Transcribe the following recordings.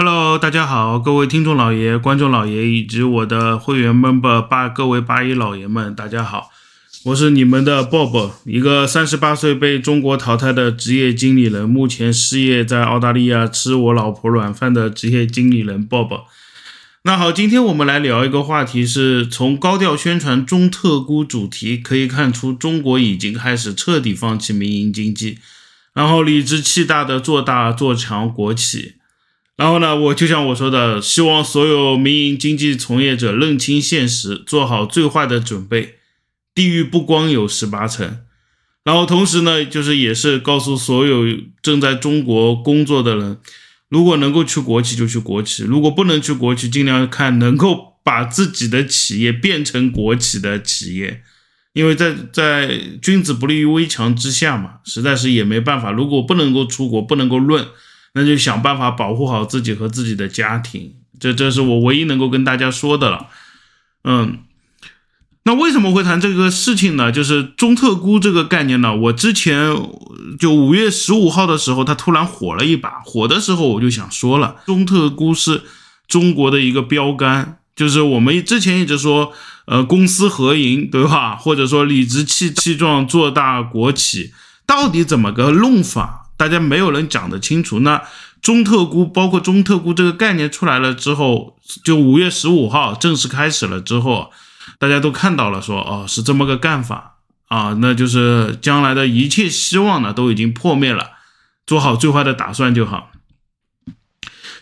Hello，大家好，各位听众老爷、观众老爷以及我的会员们吧，八各位八一老爷们，大家好，我是你们的 Bob，一个三十八岁被中国淘汰的职业经理人，目前失业在澳大利亚吃我老婆软饭的职业经理人 Bob。那好，今天我们来聊一个话题，是从高调宣传中特估主题可以看出，中国已经开始彻底放弃民营经济，然后理直气大的做大做强国企。然后呢，我就像我说的，希望所有民营经济从业者认清现实，做好最坏的准备。地狱不光有十八层。然后同时呢，就是也是告诉所有正在中国工作的人，如果能够去国企就去国企，如果不能去国企，尽量看能够把自己的企业变成国企的企业。因为在在君子不立于危墙之下嘛，实在是也没办法。如果不能够出国，不能够论。那就想办法保护好自己和自己的家庭，这这是我唯一能够跟大家说的了。嗯，那为什么会谈这个事情呢？就是中特估这个概念呢，我之前就五月十五号的时候，它突然火了一把，火的时候我就想说了，中特估是中国的一个标杆，就是我们之前一直说，呃，公私合营，对吧？或者说理直气气壮做大国企，到底怎么个弄法？大家没有人讲得清楚那中特估，包括中特估这个概念出来了之后，就五月十五号正式开始了之后，大家都看到了，说哦是这么个干法啊，那就是将来的一切希望呢都已经破灭了，做好最坏的打算就好。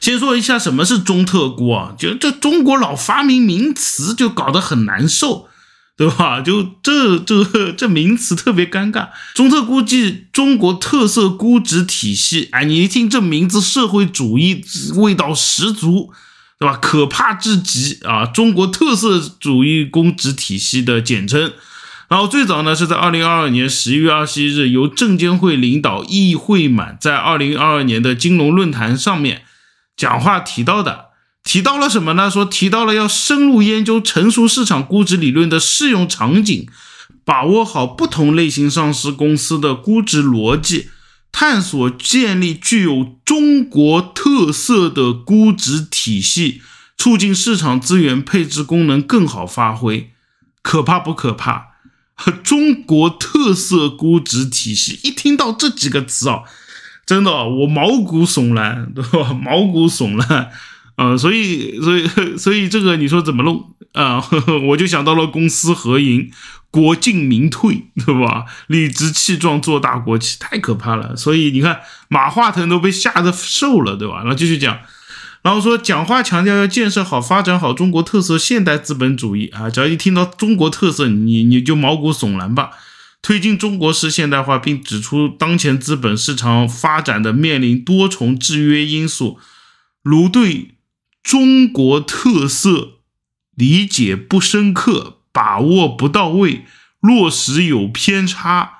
先说一下什么是中特估，啊，就这中国老发明名词，就搞得很难受。对吧？就这这这名词特别尴尬，中特估计中国特色估值体系，哎，你一听这名字，社会主义味道十足，对吧？可怕至极啊！中国特色主义估值体系的简称。然后最早呢，是在二零二二年十一月二十一日，由证监会领导易会满在二零二二年的金融论坛上面讲话提到的。提到了什么呢？说提到了要深入研究成熟市场估值理论的适用场景，把握好不同类型上市公司的估值逻辑，探索建立具有中国特色的估值体系，促进市场资源配置功能更好发挥。可怕不可怕？中国特色估值体系，一听到这几个词啊，真的我毛骨悚然，对吧？毛骨悚然。呃，所以，所以，所以这个你说怎么弄啊？我就想到了公私合营，国进民退，对吧？理直气壮做大国企，太可怕了。所以你看，马化腾都被吓得瘦了，对吧？然后继续讲，然后说讲话强调要建设好、发展好中国特色现代资本主义啊！只要一听到中国特色，你你就毛骨悚然吧。推进中国式现代化，并指出当前资本市场发展的面临多重制约因素，如对。中国特色理解不深刻，把握不到位，落实有偏差，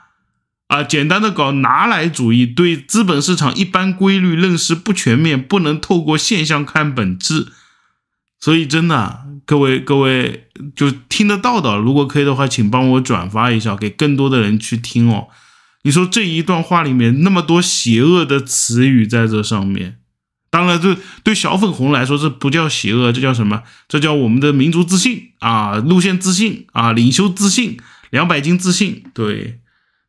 啊，简单的搞拿来主义，对资本市场一般规律认识不全面，不能透过现象看本质。所以真的，各位各位就听得到的，如果可以的话，请帮我转发一下，给更多的人去听哦。你说这一段话里面那么多邪恶的词语在这上面。当然，这对小粉红来说，这不叫邪恶，这叫什么？这叫我们的民族自信啊，路线自信啊，领袖自信，两百斤自信。对，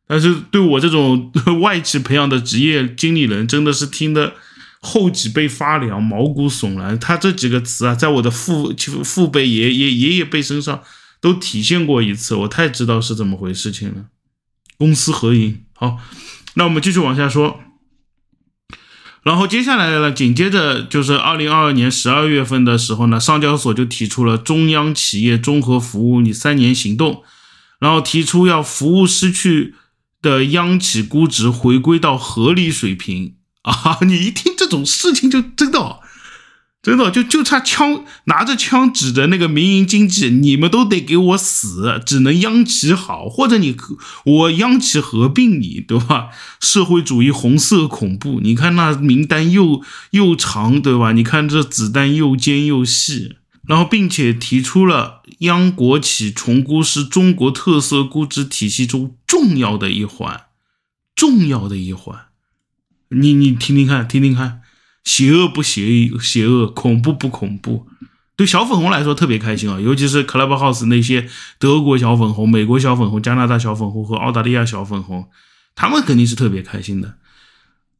但是对我这种外企培养的职业经理人，真的是听得后脊背发凉，毛骨悚然。他这几个词啊，在我的父父辈、爷爷爷爷辈身上都体现过一次，我太知道是怎么回事情了。公私合营。好，那我们继续往下说。然后接下来呢？紧接着就是二零二二年十二月份的时候呢，上交所就提出了中央企业综合服务你三年行动，然后提出要服务失去的央企估值回归到合理水平啊！你一听这种事情就真的。真的就就差枪，拿着枪指着那个民营经济，你们都得给我死，只能央企好，或者你我央企合并你，对吧？社会主义红色恐怖，你看那名单又又长，对吧？你看这子弹又尖又细，然后并且提出了央国企重估是中国特色估值体系中重要的一环，重要的一环。你你听听看，听听看。邪恶不邪邪恶恐怖不恐怖，对小粉红来说特别开心啊！尤其是 Clubhouse 那些德国小粉红、美国小粉红、加拿大小粉红和澳大利亚小粉红，他们肯定是特别开心的，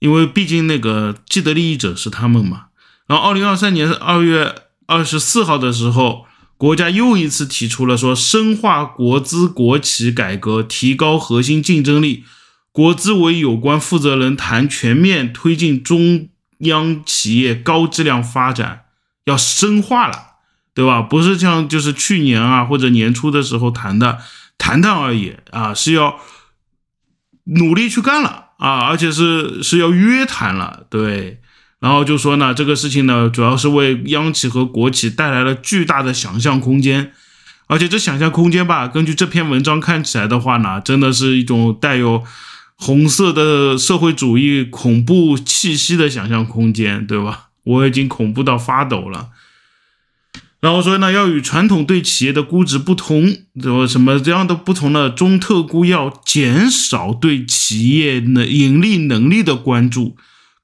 因为毕竟那个既得利益者是他们嘛。然后，二零二三年二月二十四号的时候，国家又一次提出了说，深化国资国企改革，提高核心竞争力。国资委有关负责人谈全面推进中。央企业高质量发展要深化了，对吧？不是像就是去年啊或者年初的时候谈的谈谈而已啊，是要努力去干了啊，而且是是要约谈了，对。然后就说呢，这个事情呢，主要是为央企和国企带来了巨大的想象空间，而且这想象空间吧，根据这篇文章看起来的话呢，真的是一种带有。红色的社会主义恐怖气息的想象空间，对吧？我已经恐怖到发抖了。然后说呢，要与传统对企业的估值不同，什么什么这样的不同的中特估要减少对企业能盈利能力的关注，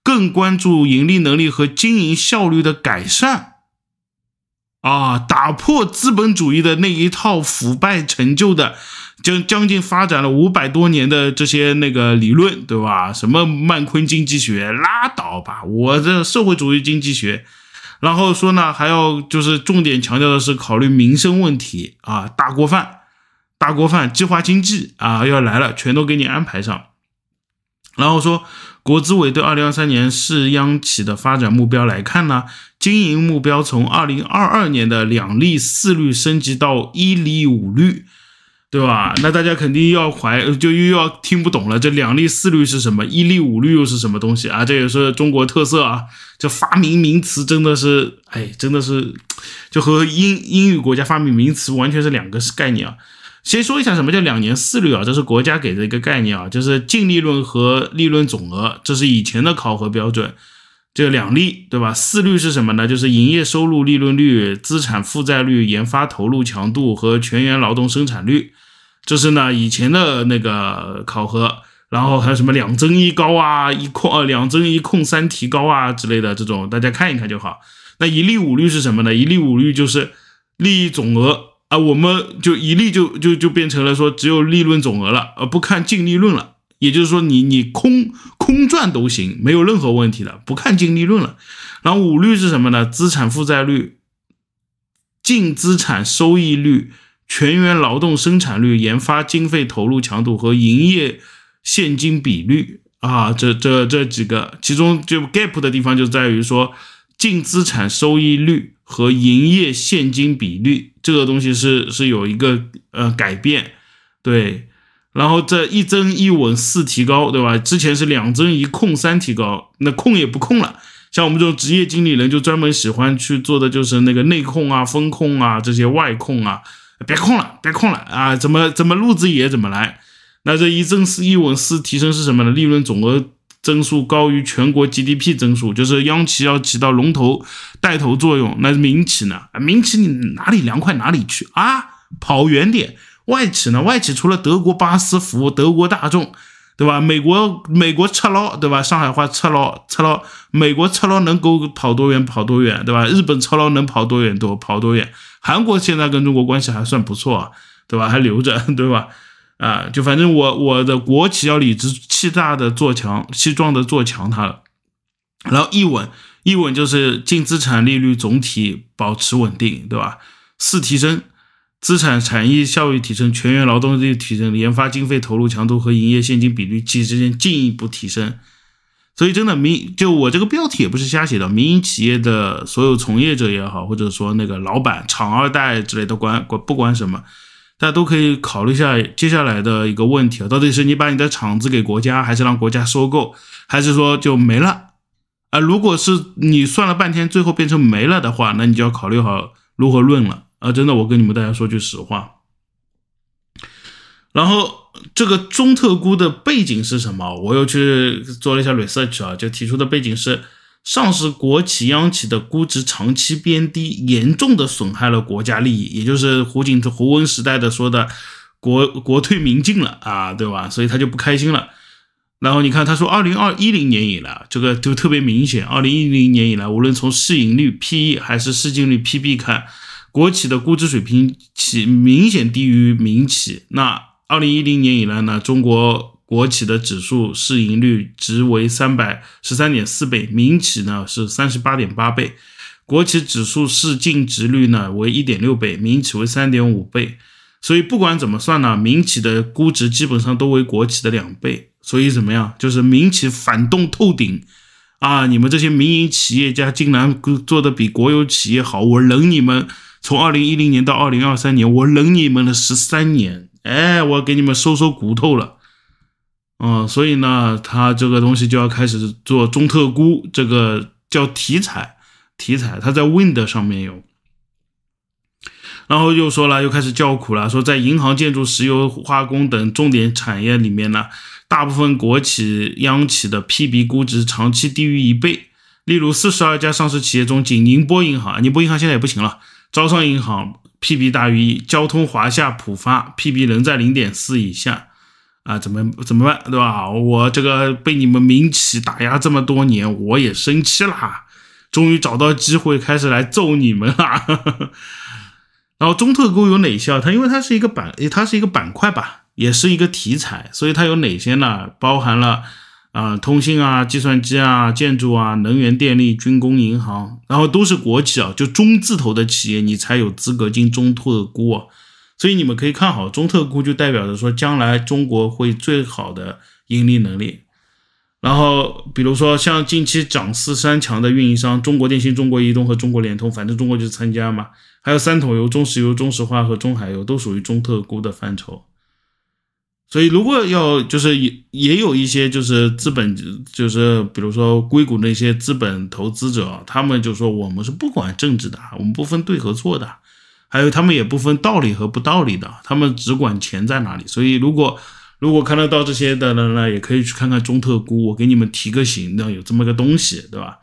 更关注盈利能力和经营效率的改善。啊，打破资本主义的那一套腐败成就的，将将近发展了五百多年的这些那个理论，对吧？什么曼昆经济学，拉倒吧！我这社会主义经济学，然后说呢，还要就是重点强调的是考虑民生问题啊，大锅饭，大锅饭，计划经济啊，要来了，全都给你安排上。然后说，国资委对二零二三年市央企的发展目标来看呢，经营目标从二零二二年的两利四率升级到一利五率，对吧？那大家肯定要怀就又要听不懂了，这两利四率是什么？一利五率又是什么东西啊？这也是中国特色啊，这发明名词真的是，哎，真的是，就和英英语国家发明名词完全是两个概念啊。先说一下什么叫两年四率啊？这是国家给的一个概念啊，就是净利润和利润总额，这是以前的考核标准，这两例，对吧？四率是什么呢？就是营业收入利润率、资产负债率、研发投入强度和全员劳动生产率，这是呢以前的那个考核。然后还有什么两增一高啊、一控呃两增一控三提高啊之类的这种，大家看一看就好。那一利五率是什么呢？一利五率就是利益总额。啊，我们就一例就就就变成了说只有利润总额了，而不看净利润了。也就是说，你你空空赚都行，没有任何问题的，不看净利润了。然后五率是什么呢？资产负债率、净资产收益率、全员劳动生产率、研发经费投入强度和营业现金比率啊，这这这几个，其中就 gap 的地方就在于说净资产收益率。和营业现金比率这个东西是是有一个呃改变，对，然后这一增一稳四提高，对吧？之前是两增一控三提高，那控也不控了。像我们这种职业经理人就专门喜欢去做的就是那个内控啊、风控啊这些外控啊，别控了，别控了啊！怎么怎么路子野怎么来？那这一增四一稳四提升是什么呢？利润总额。增速高于全国 GDP 增速，就是央企要起到龙头带头作用。那民企呢？民企你哪里凉快哪里去啊？跑远点。外企呢？外企除了德国巴斯福、德国大众，对吧？美国美国赤佬，对吧？上海话赤佬赤佬，美国赤佬能够跑多远跑多远，对吧？日本赤佬能跑多远多跑多远？韩国现在跟中国关系还算不错，对吧？还留着，对吧？啊，就反正我我的国企要理直气大的做强，气壮的做强它了。然后一稳，一稳就是净资产利率总体保持稳定，对吧？四提升资产产业效益提升，全员劳动力提升，研发经费投入强度和营业现金比率之间进一步提升。所以真的民，就我这个标题也不是瞎写的。民营企业的所有从业者也好，或者说那个老板、厂二代之类的管管不管什么。大家都可以考虑一下接下来的一个问题啊，到底是你把你的厂子给国家，还是让国家收购，还是说就没了？啊，如果是你算了半天最后变成没了的话，那你就要考虑好如何论了啊！真的，我跟你们大家说句实话。然后这个中特估的背景是什么？我又去做了一下 research 啊，就提出的背景是。上市国企央企的估值长期偏低，严重的损害了国家利益，也就是胡锦、胡温时代的说的“国国退民进”了啊，对吧？所以他就不开心了。然后你看，他说，二零二一零年以来，这个就特别明显。二零一零年以来，无论从市盈率 PE 还是市净率 PB 看，国企的估值水平起明显低于民企。那二零一零年以来呢，中国？国企的指数市盈率值为三百十三点四倍，民企呢是三十八点八倍。国企指数市净值率呢为一点六倍，民企为三点五倍。所以不管怎么算呢，民企的估值基本上都为国企的两倍。所以怎么样？就是民企反动透顶啊！你们这些民营企业家竟然做的比国有企业好，我忍你们。从二零一零年到二零二三年，我忍你们了十三年。哎，我给你们收收骨头了。嗯，所以呢，他这个东西就要开始做中特估，这个叫题材题材，它在 Wind 上面有。然后又说了，又开始叫苦了，说在银行、建筑、石油、化工等重点产业里面呢，大部分国企央企的 PB 估值长期低于一倍。例如，四十二家上市企业中，仅宁波银行、宁波银行现在也不行了，招商银行 PB 大于一，交通、华夏、浦发 PB 仍在零点四以下。啊，怎么怎么办，对吧？我这个被你们民企打压这么多年，我也生气啦，终于找到机会开始来揍你们啦。然后中特估有哪些啊？它因为它是一个板，它是一个板块吧，也是一个题材，所以它有哪些呢？包含了啊，通信啊，计算机啊，建筑啊，能源电力、军工、银行，然后都是国企啊，就中字头的企业，你才有资格进中特估啊。所以你们可以看好中特估，就代表着说将来中国会最好的盈利能力。然后比如说像近期涨四三强的运营商，中国电信、中国移动和中国联通，反正中国就是参加嘛。还有三桶油，中石油、中石化和中海油，都属于中特估的范畴。所以如果要就是也也有一些就是资本，就是比如说硅谷那些资本投资者，他们就说我们是不管政治的，我们不分对和错的。还有他们也不分道理和不道理的，他们只管钱在哪里。所以如果如果看得到这些的人呢，也可以去看看中特估。我给你们提个醒，那有这么个东西，对吧？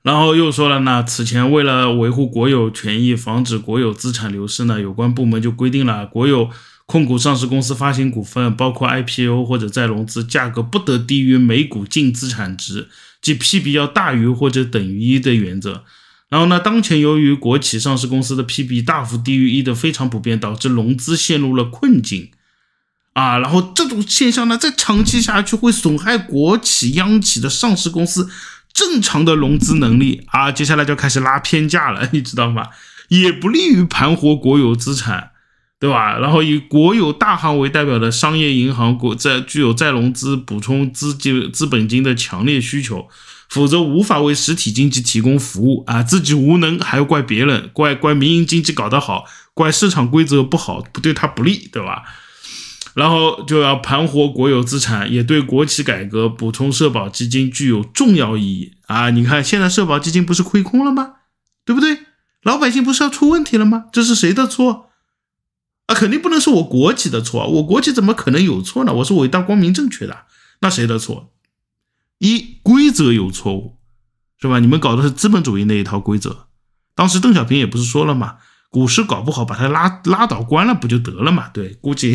然后又说了呢，此前为了维护国有权益，防止国有资产流失呢，有关部门就规定了国有控股上市公司发行股份，包括 IPO 或者再融资价格不得低于每股净资产值，即 P 比要大于或者等于一的原则。然后呢？当前由于国企上市公司的 PB 大幅低于一的非常普遍，导致融资陷入了困境，啊，然后这种现象呢，再长期下去会损害国企央企的上市公司正常的融资能力啊。接下来就开始拉偏价了，你知道吗？也不利于盘活国有资产，对吧？然后以国有大行为代表的商业银行，国债具有再融资、补充资金、资本金的强烈需求。否则无法为实体经济提供服务啊！自己无能还要怪别人，怪怪民营经济搞得好，怪市场规则不好，不对他不利，对吧？然后就要盘活国有资产，也对国企改革、补充社保基金具有重要意义啊！你看现在社保基金不是亏空了吗？对不对？老百姓不是要出问题了吗？这是谁的错？啊，肯定不能是我国企的错，我国企怎么可能有错呢？我是伟大光明正确的，那谁的错？一规则有错误，是吧？你们搞的是资本主义那一套规则。当时邓小平也不是说了嘛，股市搞不好，把它拉拉倒关了不就得了嘛？对，估计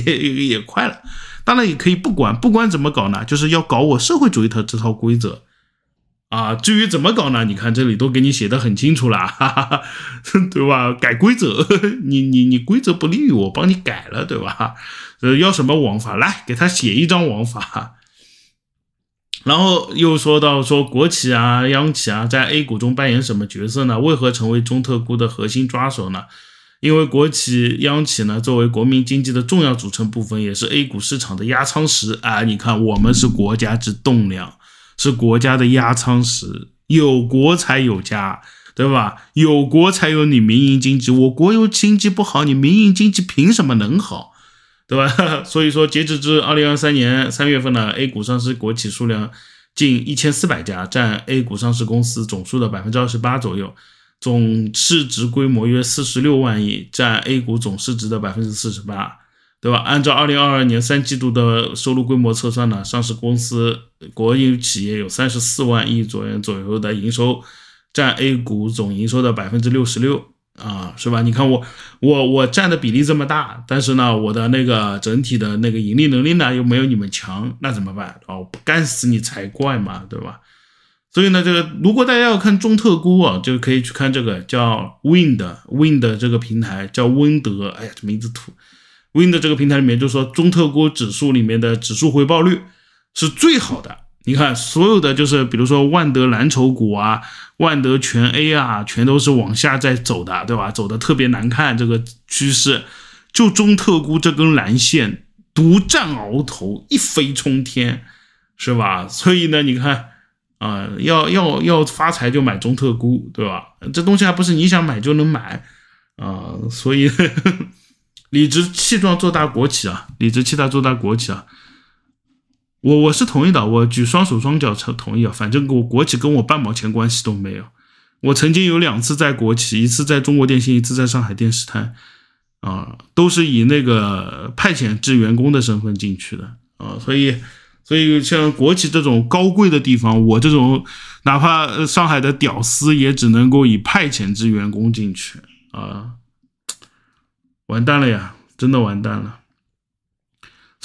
也快了。当然也可以不管，不管怎么搞呢，就是要搞我社会主义的这套规则啊。至于怎么搞呢？你看这里都给你写的很清楚了，哈哈哈，对吧？改规则，你你你规则不利于我，帮你改了，对吧？呃，要什么王法？来给他写一张王法。然后又说到说国企啊、央企啊，在 A 股中扮演什么角色呢？为何成为中特估的核心抓手呢？因为国企、央企呢，作为国民经济的重要组成部分，也是 A 股市场的压舱石啊。你看，我们是国家之栋梁，是国家的压舱石。有国才有家，对吧？有国才有你民营经济。我国有经济不好，你民营经济凭什么能好？对吧？所以说，截止至二零二三年三月份呢，A 股上市国企数量近一千四百家，占 A 股上市公司总数的百分之二十八左右，总市值规模约四十六万亿，占 A 股总市值的百分之四十八，对吧？按照二零二二年三季度的收入规模测算呢，上市公司国有企业有三十四万亿左右左右的营收，占 A 股总营收的百分之六十六。啊，是吧？你看我，我我占的比例这么大，但是呢，我的那个整体的那个盈利能力呢，又没有你们强，那怎么办啊？不干死你才怪嘛，对吧？所以呢，这个如果大家要看中特估啊，就可以去看这个叫 Wind Wind 这个平台，叫温德，哎呀，这名字土。Wind 这个平台里面，就说中特估指数里面的指数回报率是最好的。你看，所有的就是比如说万德蓝筹股啊、万德全 A 啊，全都是往下在走的，对吧？走的特别难看这个趋势，就中特估这根蓝线独占鳌头，一飞冲天，是吧？所以呢，你看啊，要要要发财就买中特估，对吧？这东西还不是你想买就能买啊，所以理 直气壮做大国企啊，理直气大做大国企啊。我我是同意的，我举双手双脚才同意啊，反正国国企跟我半毛钱关系都没有。我曾经有两次在国企，一次在中国电信，一次在上海电视台，啊，都是以那个派遣制员工的身份进去的啊，所以所以像国企这种高贵的地方，我这种哪怕上海的屌丝也只能够以派遣制员工进去啊，完蛋了呀，真的完蛋了。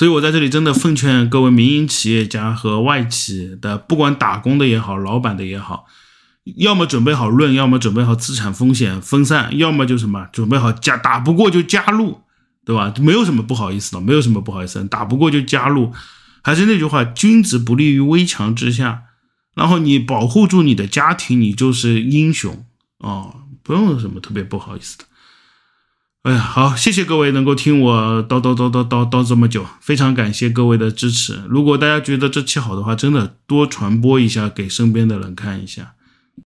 所以，我在这里真的奉劝各位民营企业家和外企的，不管打工的也好，老板的也好，要么准备好论，要么准备好资产风险分散，要么就什么准备好加打不过就加入，对吧？没有什么不好意思的，没有什么不好意思，打不过就加入。还是那句话，君子不立于危墙之下。然后你保护住你的家庭，你就是英雄啊！不用什么特别不好意思的。哎呀，好，谢谢各位能够听我叨叨叨叨叨叨这么久，非常感谢各位的支持。如果大家觉得这期好的话，真的多传播一下，给身边的人看一下。